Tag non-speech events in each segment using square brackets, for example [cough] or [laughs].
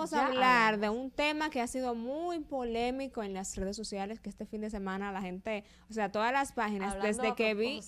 vamos a hablar de un tema que ha sido muy polémico en las redes sociales, que este fin de semana la gente, o sea, todas las páginas, desde que vi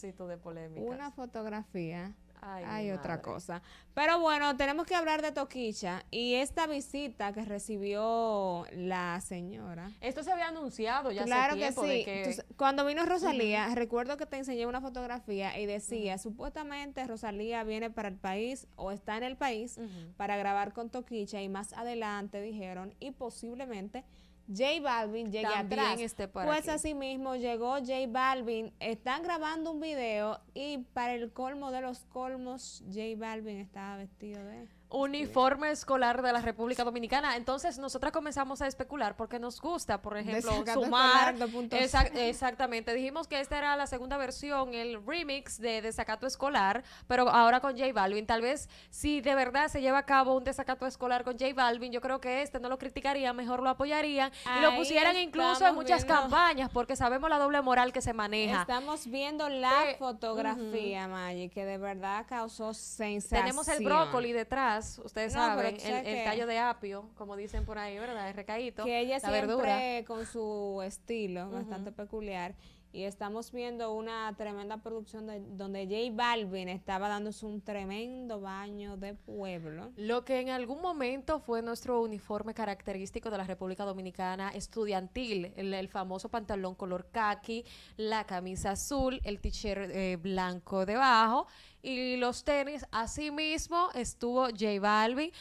una fotografía hay otra cosa. Pero bueno, tenemos que hablar de Toquicha y esta visita que recibió la señora. Esto se había anunciado ya claro hace Claro que sí. cuando vino Rosalía, recuerdo que te enseñé una fotografía y decía, supuestamente Rosalía viene para el país o está en el país para grabar con Toquicha y más adelante dijeron y posiblemente J Balvin llegue atrás. pues así mismo llegó J Balvin, están grabando un video y para el colmo de los colmos, J Balvin estaba vestido de... Uniforme escolar de la República Dominicana. Entonces, nosotras comenzamos a especular porque nos gusta, por ejemplo, sumar. [laughs] exactamente. Dijimos que esta era la segunda versión, el remix de Desacato Escolar, pero ahora con J Balvin. Tal vez si de verdad se lleva a cabo un desacato escolar con J Balvin, yo creo que este no lo criticaría, mejor lo apoyaría y lo pusieran incluso en muchas campañas porque sabemos la doble moral que se maneja. Estamos viendo la eh, fotografía, que de verdad causó sensación. Tenemos el brócoli detrás ustedes saben, el, tallo de apio, como dicen por ahí, ¿verdad? El recaíto. Que ella la verdura. con su estilo bastante peculiar. Y estamos viendo una tremenda producción de, donde J Balvin estaba dándose un tremendo baño de pueblo. Lo que en algún momento fue nuestro uniforme característico de la República Dominicana estudiantil, el, famoso pantalón color khaki, la camisa azul, el t-shirt eh, blanco debajo y los tenis. así mismo estuvo J Balvin,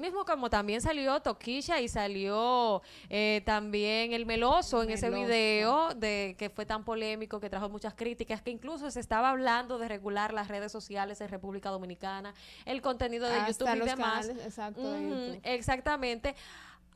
mismo como también salió Toquilla y salió eh, también El Meloso en ese video de que fue tan polémico, que trajo muchas críticas, que incluso se estaba hablando de regular las redes sociales en República Dominicana, el contenido de YouTube y demás. exacto, exactamente.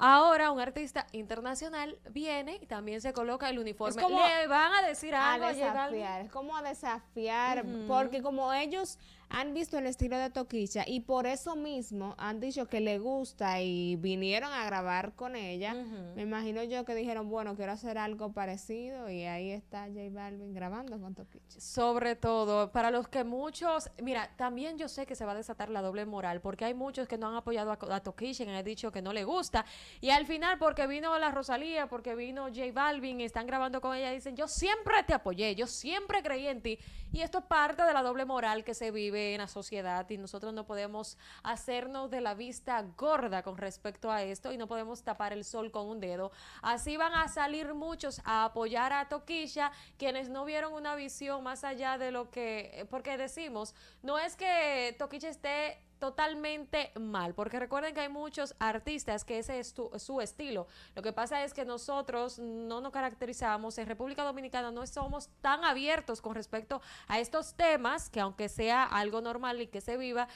Ahora un artista internacional viene y también se coloca el uniforme. Como Le van a decir algo. desafiar, es como a desafiar, porque como ellos han visto el estilo de Toquicha y por eso mismo han dicho que le gusta y vinieron a grabar con ella, me imagino yo que dijeron, bueno, quiero hacer algo parecido y ahí está J Balvin grabando con Toquicha. Sobre todo, para los que muchos, mira, también yo sé que se va a desatar la doble moral porque hay muchos que no han apoyado a, a Toquicha y han dicho que no le gusta y al final, porque vino la Rosalía, porque vino J Balvin, están grabando con ella, dicen, yo siempre te apoyé, yo siempre creí en ti. Y esto es parte de la doble moral que se vive en la sociedad y nosotros no podemos hacernos de la vista gorda con respecto a esto y no podemos tapar el sol con un dedo. Así van a salir muchos a apoyar a Toquilla, quienes no vieron una visión más allá de lo que, porque decimos, no es que Toquilla esté totalmente mal, porque recuerden que hay muchos artistas que ese es su estilo. Lo que pasa es que nosotros no nos caracterizamos, en República Dominicana no somos tan abiertos con respecto a estos temas, que aunque sea algo normal y que se viva,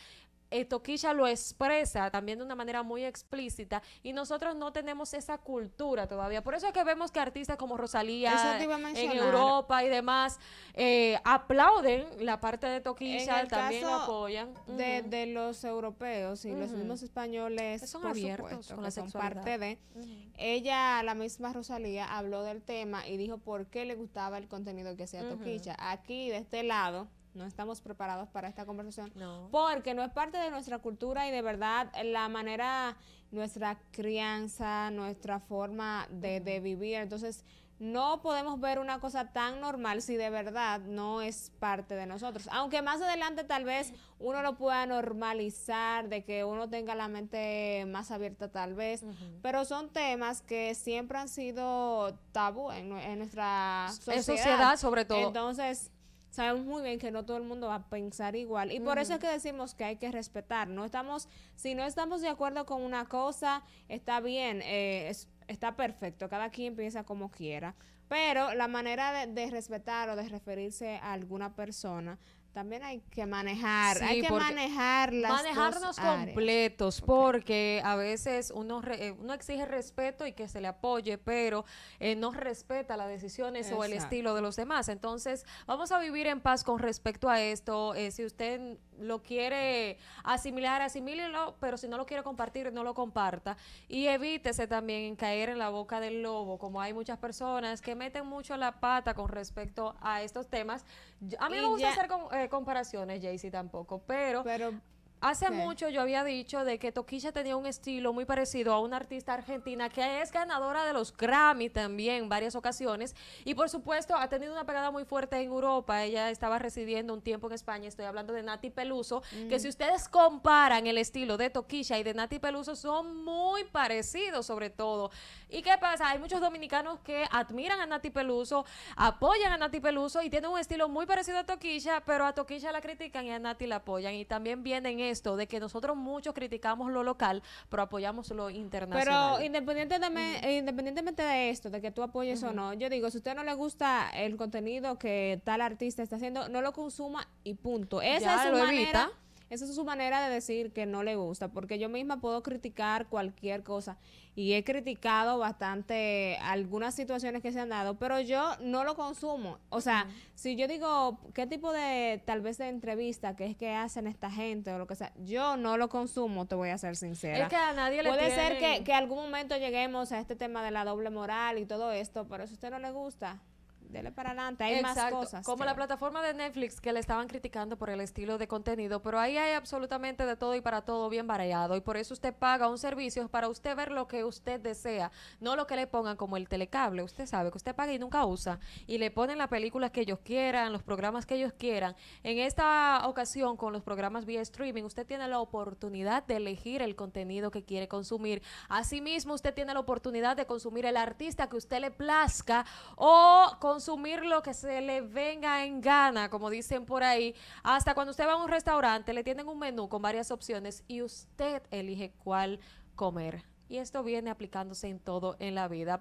eh, Toquilla lo expresa también de una manera muy explícita y nosotros no tenemos esa cultura todavía. Por eso es que vemos que artistas como Rosalía en Europa y demás eh, aplauden la parte de Toquilla, también lo apoyan. De, los europeos y los mismos españoles, son abiertos con la parte de. Ella, la misma Rosalía, habló del tema y dijo por qué le gustaba el contenido que hacía Toquilla. Aquí, de este lado, no estamos preparados para esta conversación. Porque no es parte de nuestra cultura y de verdad la manera, nuestra crianza, nuestra forma de, vivir. Entonces, no podemos ver una cosa tan normal si de verdad no es parte de nosotros. Aunque más adelante tal vez uno lo pueda normalizar, de que uno tenga la mente más abierta tal vez, pero son temas que siempre han sido tabú en, nuestra sociedad. sociedad sobre todo. Entonces, sabemos muy bien que no todo el mundo va a pensar igual. Y por eso es que decimos que hay que respetar. No estamos, si no estamos de acuerdo con una cosa, está bien, eh, está perfecto, cada quien piensa como quiera. Pero la manera de, de respetar o de referirse a alguna persona también hay que manejar, hay que manejar las Manejarnos completos, porque a veces uno, eh, no exige respeto y que se le apoye, pero eh, no respeta las decisiones o el estilo de los demás. Entonces, vamos a vivir en paz con respecto a esto. Eh, si usted lo quiere asimilar, asimílelo, pero si no lo quiere compartir, no lo comparta. Y evítese también caer en la boca del lobo, como hay muchas personas que meten mucho la pata con respecto a estos temas. A mí me gusta hacer con comparaciones, Jaycee tampoco, pero Hace mucho yo había dicho de que Toquilla tenía un estilo muy parecido a una artista argentina que es ganadora de los Grammy también en varias ocasiones y por supuesto ha tenido una pegada muy fuerte en Europa. Ella estaba residiendo un tiempo en España, estoy hablando de Nati Peluso, que mm. si ustedes comparan el estilo de Toquilla y de Nati Peluso son muy parecidos sobre todo. ¿Y qué pasa? Hay muchos dominicanos que admiran a Nati Peluso, apoyan a Nati Peluso y tienen un estilo muy parecido a Toquilla, pero a Toquilla la critican y a Nati la apoyan y también vienen esto de que nosotros muchos criticamos lo local, pero apoyamos lo internacional. Pero independientemente, independientemente de esto, de que tú apoyes o no, yo digo, si usted no le gusta el contenido que tal artista está haciendo, no lo consuma y punto. Esa es su manera esa es su manera de decir que no le gusta, porque yo misma puedo criticar cualquier cosa y he criticado bastante algunas situaciones que se han dado, pero yo no lo consumo. O sea, si yo digo qué tipo de, tal vez de entrevista que es que hacen esta gente o lo que sea, yo no lo consumo, te voy a ser sincera. Es que a nadie le Puede ser que, que algún momento lleguemos a este tema de la doble moral y todo esto, pero eso a usted no le gusta, dele para adelante, hay más cosas. Como la plataforma de Netflix que le estaban criticando por el estilo de contenido, pero ahí hay absolutamente de todo y para todo bien variado. Y por eso usted paga un servicio para usted ver lo que usted desea, no lo que le pongan como el telecable. Usted sabe que usted paga y nunca usa. Y le ponen las películas que ellos quieran, los programas que ellos quieran. En esta ocasión, con los programas vía streaming, usted tiene la oportunidad de elegir el contenido que quiere consumir. Asimismo, usted tiene la oportunidad de consumir el artista que usted le plazca o consumir consumir lo que se le venga en gana, como dicen por ahí. Hasta cuando usted va a un restaurante, le tienen un menú con varias opciones y usted elige cuál comer. Y esto viene aplicándose en todo en la vida.